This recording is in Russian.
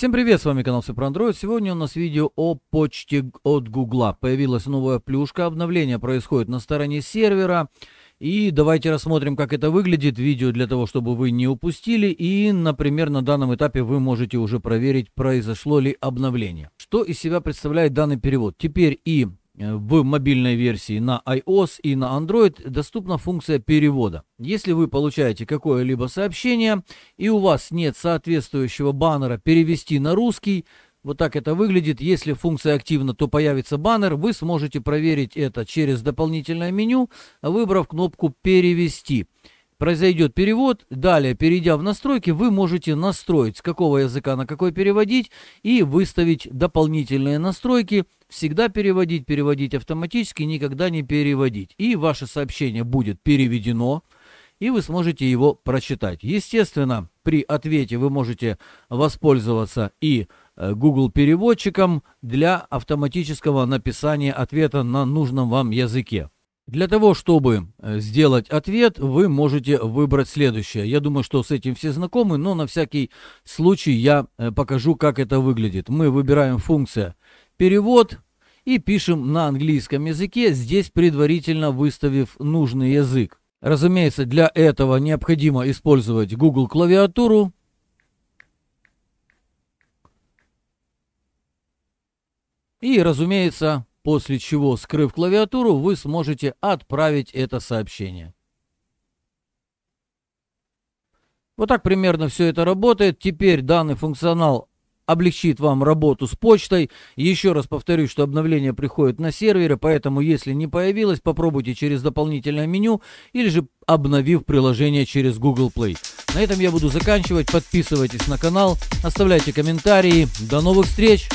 Всем привет, с вами канал Все про Android. Сегодня у нас видео о почте от Гугла. Появилась новая плюшка, обновление происходит на стороне сервера. И давайте рассмотрим, как это выглядит. Видео для того, чтобы вы не упустили. И, например, на данном этапе вы можете уже проверить, произошло ли обновление. Что из себя представляет данный перевод? Теперь и Э, в мобильной версии на iOS и на Android доступна функция перевода. Если вы получаете какое-либо сообщение и у вас нет соответствующего баннера «Перевести на русский», вот так это выглядит. Если функция активна, то появится баннер. Вы сможете проверить это через дополнительное меню, выбрав кнопку «Перевести» произойдет перевод. Далее, перейдя в настройки, вы можете настроить, с какого языка на какой переводить и выставить дополнительные настройки. Всегда переводить, переводить автоматически, никогда не переводить. И ваше сообщение будет переведено, и вы сможете его прочитать. Естественно, при ответе вы можете воспользоваться и э, Google переводчиком для автоматического написания ответа на нужном вам языке. Для того, чтобы э, сделать ответ, вы можете выбрать следующее. Я думаю, что с этим все знакомы, но на всякий случай я э, покажу, как это выглядит. Мы выбираем функция «Перевод» и пишем на английском языке, здесь предварительно выставив нужный язык. Разумеется, для этого необходимо использовать Google клавиатуру. И, разумеется, после чего, скрыв клавиатуру, вы сможете отправить это сообщение. Вот так примерно все это работает. Теперь данный функционал облегчит вам работу с почтой. Еще раз повторюсь, что обновление приходит на сервере, поэтому если не появилось, попробуйте через дополнительное меню или же обновив приложение через Google Play. На этом я буду заканчивать. Подписывайтесь на канал, оставляйте комментарии. До новых встреч!